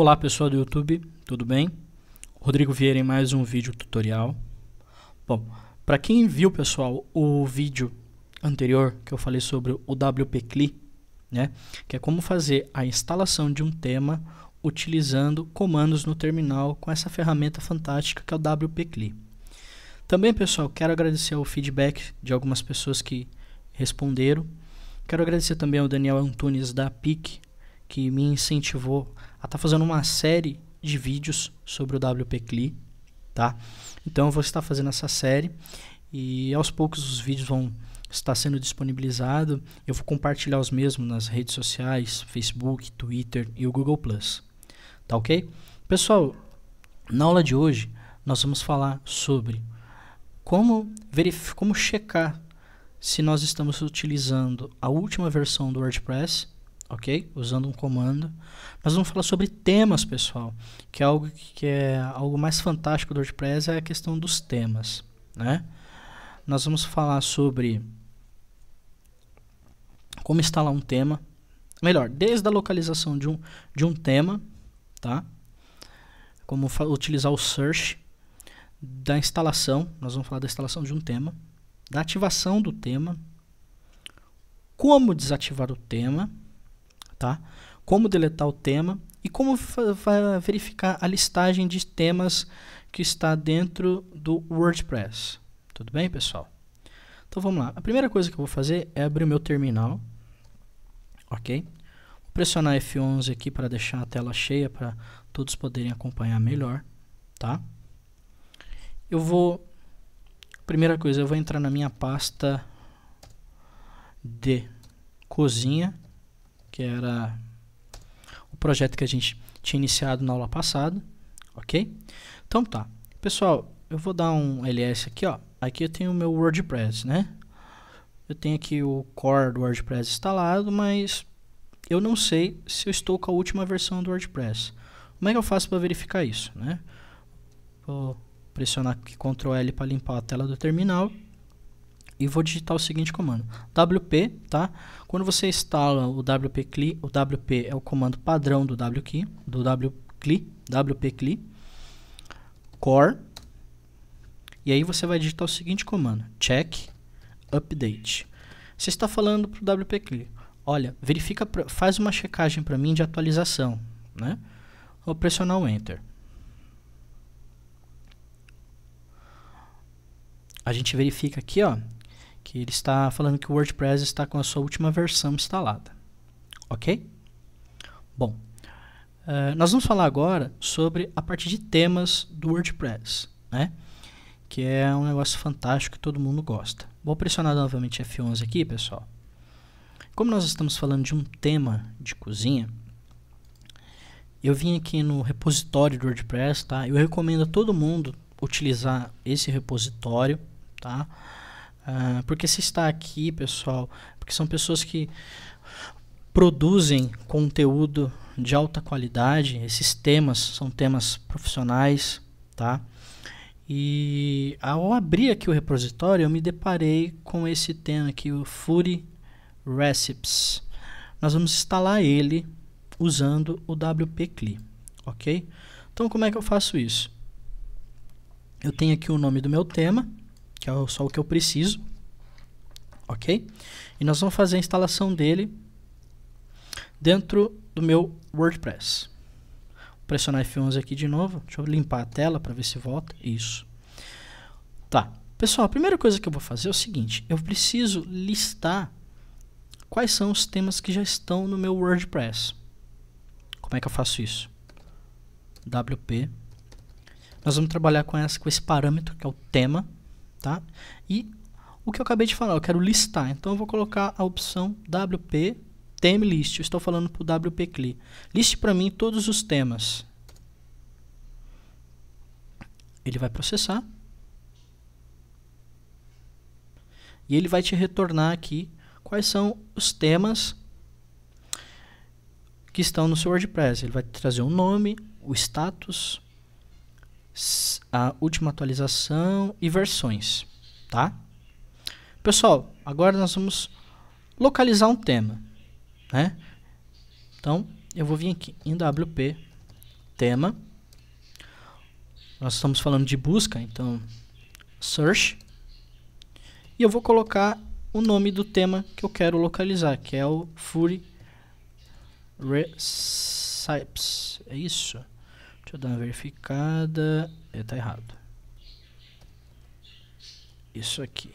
Olá pessoal do YouTube, tudo bem? Rodrigo Vieira em mais um vídeo tutorial. Bom, para quem viu pessoal o vídeo anterior que eu falei sobre o WPCLI, né, que é como fazer a instalação de um tema utilizando comandos no terminal com essa ferramenta fantástica que é o WPCLI. Também pessoal, quero agradecer o feedback de algumas pessoas que responderam. Quero agradecer também ao Daniel Antunes da PIC, que me incentivou a ela está tá fazendo uma série de vídeos sobre o WPCLI, tá? Então eu vou estar fazendo essa série e aos poucos os vídeos vão estar sendo disponibilizado. Eu vou compartilhar os mesmos nas redes sociais, Facebook, Twitter e o Google Plus. Tá OK? Pessoal, na aula de hoje nós vamos falar sobre como verificar, como checar se nós estamos utilizando a última versão do WordPress ok? Usando um comando. Mas vamos falar sobre temas, pessoal, que é algo que é algo mais fantástico do WordPress é a questão dos temas, né? Nós vamos falar sobre como instalar um tema, melhor, desde a localização de um de um tema, tá? Como utilizar o search da instalação, nós vamos falar da instalação de um tema, da ativação do tema, como desativar o tema, tá? Como deletar o tema e como verificar a listagem de temas que está dentro do WordPress. Tudo bem, pessoal? Então vamos lá. A primeira coisa que eu vou fazer é abrir o meu terminal. Ok? Vou pressionar F11 aqui para deixar a tela cheia para todos poderem acompanhar melhor, tá? Eu vou Primeira coisa, eu vou entrar na minha pasta de cozinha que era o projeto que a gente tinha iniciado na aula passada, ok? Então tá, pessoal, eu vou dar um ls aqui, ó. Aqui eu tenho o meu WordPress, né? Eu tenho aqui o core do WordPress instalado, mas eu não sei se eu estou com a última versão do WordPress. Como é que eu faço para verificar isso, né? Vou pressionar aqui Ctrl L para limpar a tela do terminal e vou digitar o seguinte comando: wp, tá? Quando você instala o wp-cli, o wp é o comando padrão do wk, do wcli, wp-cli core e aí você vai digitar o seguinte comando: check update. Você está falando para o wp-cli, olha, verifica, faz uma checagem para mim de atualização, né? Vou pressionar o enter. a gente verifica aqui, ó, que ele está falando que o WordPress está com a sua última versão instalada. Ok? Bom, uh, nós vamos falar agora sobre a parte de temas do WordPress, né? Que é um negócio fantástico que todo mundo gosta. Vou pressionar novamente F11 aqui, pessoal. Como nós estamos falando de um tema de cozinha, eu vim aqui no repositório do WordPress, tá? Eu recomendo a todo mundo utilizar esse repositório, tá? Ah, porque se está aqui, pessoal, porque são pessoas que produzem conteúdo de alta qualidade. Esses temas são temas profissionais, tá? E ao abrir aqui o repositório, eu me deparei com esse tema aqui, o Fury Recipes. Nós vamos instalar ele usando o WP-CLI, ok? Então, como é que eu faço isso? Eu tenho aqui o nome do meu tema, que é só o que eu preciso, ok? E nós vamos fazer a instalação dele dentro do meu WordPress. Vou pressionar F11 aqui de novo, deixa eu limpar a tela para ver se volta, isso. Tá, pessoal, a primeira coisa que eu vou fazer é o seguinte, eu preciso listar quais são os temas que já estão no meu WordPress. Como é que eu faço isso? WP. Nós vamos trabalhar com, essa, com esse parâmetro que é o tema tá? E o que eu acabei de falar, eu quero listar. Então eu vou colocar a opção WP Theme List. Eu estou falando para o WP CLI. Liste para mim todos os temas. Ele vai processar. E ele vai te retornar aqui quais são os temas que estão no seu WordPress. Ele vai trazer o nome, o status, a última atualização e versões, tá? Pessoal, agora nós vamos localizar um tema, né? Então, eu vou vir aqui em WP tema. Nós estamos falando de busca, então search. E eu vou colocar o nome do tema que eu quero localizar, que é o Fury Recipes. É isso. Deixa eu dar uma verificada. É, tá errado. Isso aqui.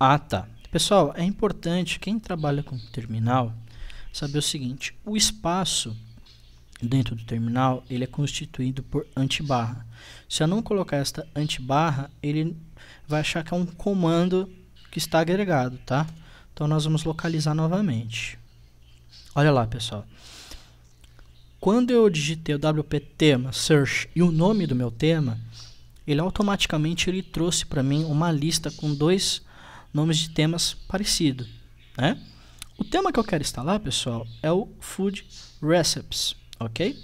Ah, tá. Pessoal, é importante quem trabalha com terminal saber o seguinte: o espaço dentro do terminal ele é constituído por antibarra. Se eu não colocar esta antibarra, ele vai achar que é um comando que está agregado, tá? Então nós vamos localizar novamente. Olha lá, pessoal. Quando eu digitei o WP tema search e o nome do meu tema, ele automaticamente ele trouxe para mim uma lista com dois nomes de temas parecidos, né? O tema que eu quero instalar, pessoal, é o Food Recipes, ok?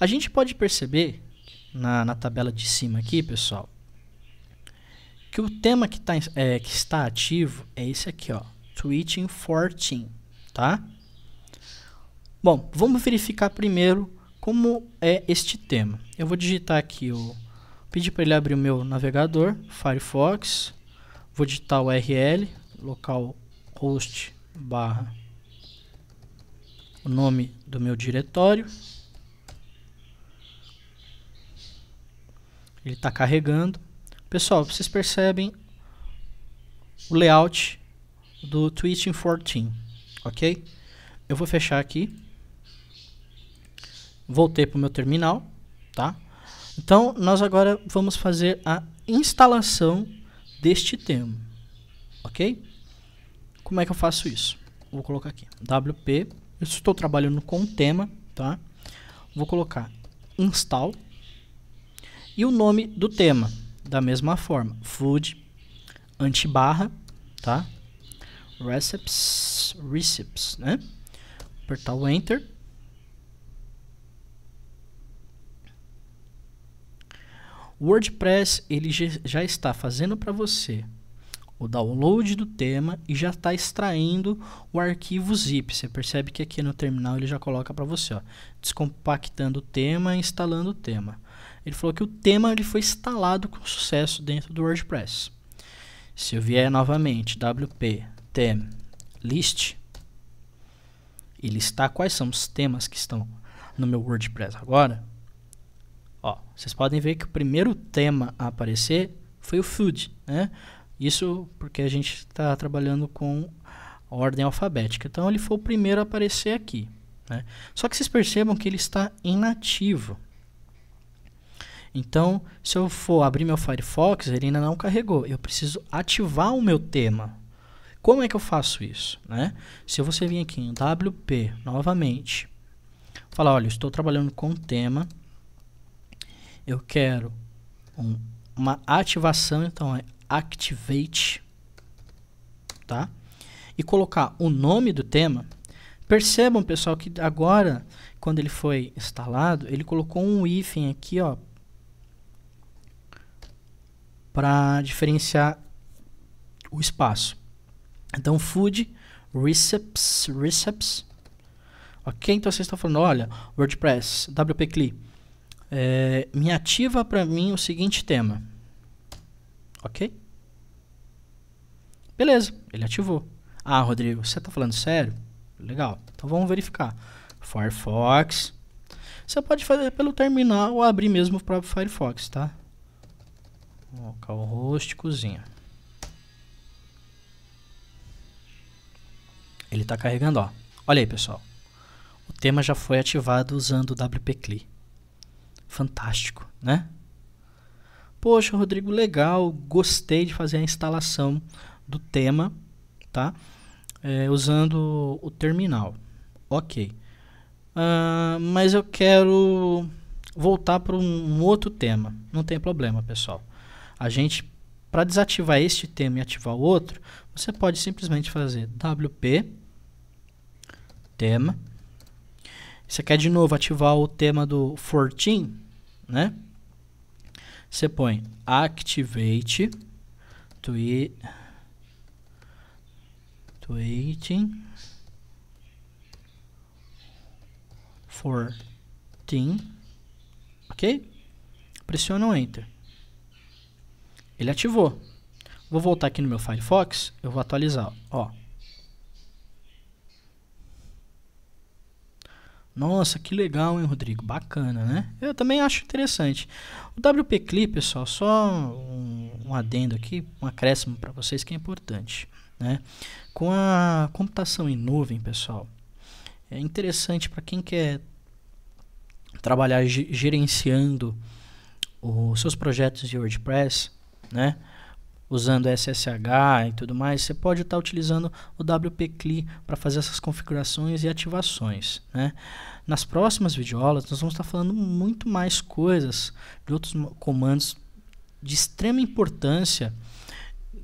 A gente pode perceber na, na tabela de cima aqui, pessoal, que o tema que, tá, é, que está ativo é esse aqui, ó, Twitching 14, tá? Bom, vamos verificar primeiro como é este tema. Eu vou digitar aqui o pedir para ele abrir o meu navegador, Firefox, vou digitar o URL, localhost barra o nome do meu diretório. Ele está carregando. Pessoal, vocês percebem o layout do Twitch 14, ok? Eu vou fechar aqui. Voltei para o meu terminal, tá? Então, nós agora vamos fazer a instalação deste tema, ok? Como é que eu faço isso? Vou colocar aqui, wp, eu estou trabalhando com o tema, tá? Vou colocar install e o nome do tema, da mesma forma. Food, antibarra, tá? Recipes, recipes, né? Apertar o Enter. O WordPress ele já está fazendo para você o download do tema e já está extraindo o arquivo zip. Você percebe que aqui no terminal ele já coloca para você, ó, descompactando o tema, instalando o tema. Ele falou que o tema ele foi instalado com sucesso dentro do WordPress. Se eu vier novamente wp tem list e listar quais são os temas que estão no meu WordPress agora, ó, vocês podem ver que o primeiro tema a aparecer foi o food, né? Isso porque a gente está trabalhando com ordem alfabética. Então ele foi o primeiro a aparecer aqui. Né? Só que vocês percebam que ele está inativo. Então, se eu for abrir meu Firefox, ele ainda não carregou. Eu preciso ativar o meu tema. Como é que eu faço isso? Né? Se você vir aqui em WP novamente, falar, olha, estou trabalhando com tema, eu quero um, uma ativação, então é Activate, tá? E colocar o nome do tema. Percebam, pessoal, que agora, quando ele foi instalado, ele colocou um hífen aqui, ó, para diferenciar o espaço. Então, food, Recipes, Recipes, Ok? Então, vocês estão falando, olha, WordPress, WP-CLI, é, me ativa para mim o seguinte tema. Ok? Beleza, ele ativou. Ah, Rodrigo, você está falando sério? Legal, então vamos verificar. Firefox. Você pode fazer pelo terminal ou abrir mesmo o próprio Firefox, tá? Vamos colocar o host cozinha. Ele está carregando, ó. Olha aí, pessoal. O tema já foi ativado usando o WP-CLI. Fantástico, né? Poxa, Rodrigo, legal. Gostei de fazer a instalação do tema, tá? É, usando o terminal. Ok. Uh, mas eu quero voltar para um outro tema. Não tem problema, pessoal. A gente, para desativar este tema e ativar o outro, você pode simplesmente fazer wp tema. Você quer de novo ativar o tema do 14, né? Você põe activate tweeting for team, ok? Pressiona o enter. Ele ativou. Vou voltar aqui no meu Firefox, eu vou atualizar, ó. Nossa, que legal, hein, Rodrigo? Bacana, né? Eu também acho interessante. O WP Clip, pessoal, só um, um adendo aqui, um acréscimo para vocês que é importante. Né? Com a computação em nuvem, pessoal, é interessante para quem quer trabalhar gerenciando os seus projetos de WordPress, né? usando SSH e tudo mais, você pode estar tá utilizando o WP-CLI para fazer essas configurações e ativações. Né? Nas próximas videoaulas, nós vamos estar tá falando muito mais coisas de outros comandos de extrema importância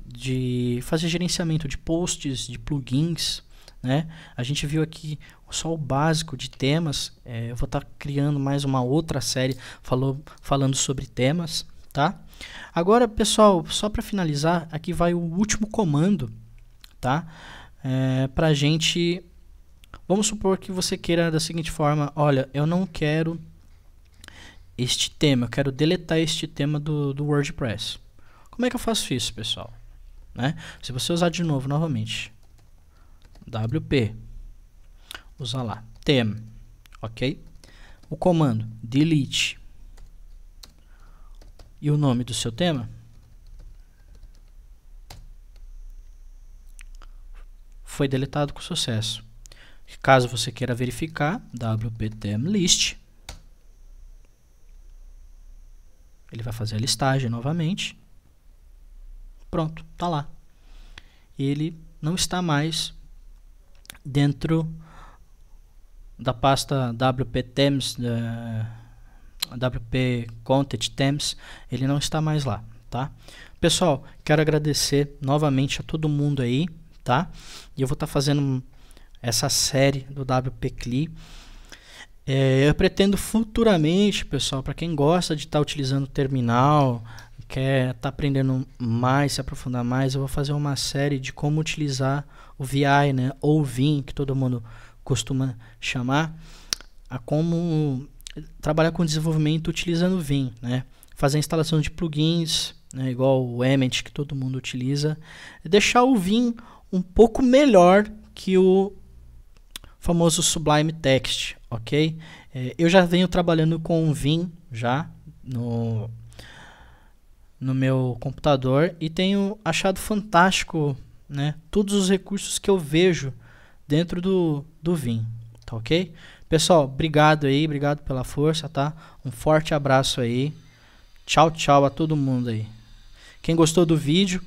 de fazer gerenciamento de posts, de plugins. Né? A gente viu aqui só o básico de temas. É, eu vou estar tá criando mais uma outra série falou, falando sobre temas tá? Agora, pessoal, só para finalizar, aqui vai o último comando, tá? É, para gente, vamos supor que você queira da seguinte forma, olha, eu não quero este tema, eu quero deletar este tema do, do WordPress. Como é que eu faço isso, pessoal? Né? Se você usar de novo, novamente, wp, usar lá, tema, ok? O comando delete e o nome do seu tema, foi deletado com sucesso. Caso você queira verificar, wp ele vai fazer a listagem novamente. Pronto, está lá. Ele não está mais dentro da pasta wp-tems eh, WP Content Temps, ele não está mais lá, tá? Pessoal, quero agradecer novamente a todo mundo aí, tá? E eu vou estar tá fazendo essa série do WP CLI. É, eu pretendo futuramente, pessoal, para quem gosta de estar tá utilizando o terminal, quer estar tá aprendendo mais, se aprofundar mais, eu vou fazer uma série de como utilizar o VI, né, ou VIN, que todo mundo costuma chamar, a como trabalhar com desenvolvimento utilizando Vim, né? Fazer a instalação de plugins, né? igual o Emmet que todo mundo utiliza, deixar o Vim um pouco melhor que o famoso Sublime Text, ok? É, eu já venho trabalhando com o Vim já no no meu computador e tenho achado fantástico, né? Todos os recursos que eu vejo dentro do do Vim, Tá ok? Pessoal, obrigado aí, obrigado pela força, tá? Um forte abraço aí. Tchau, tchau a todo mundo aí. Quem gostou do vídeo,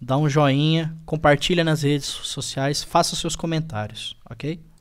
dá um joinha, compartilha nas redes sociais, faça seus comentários, ok?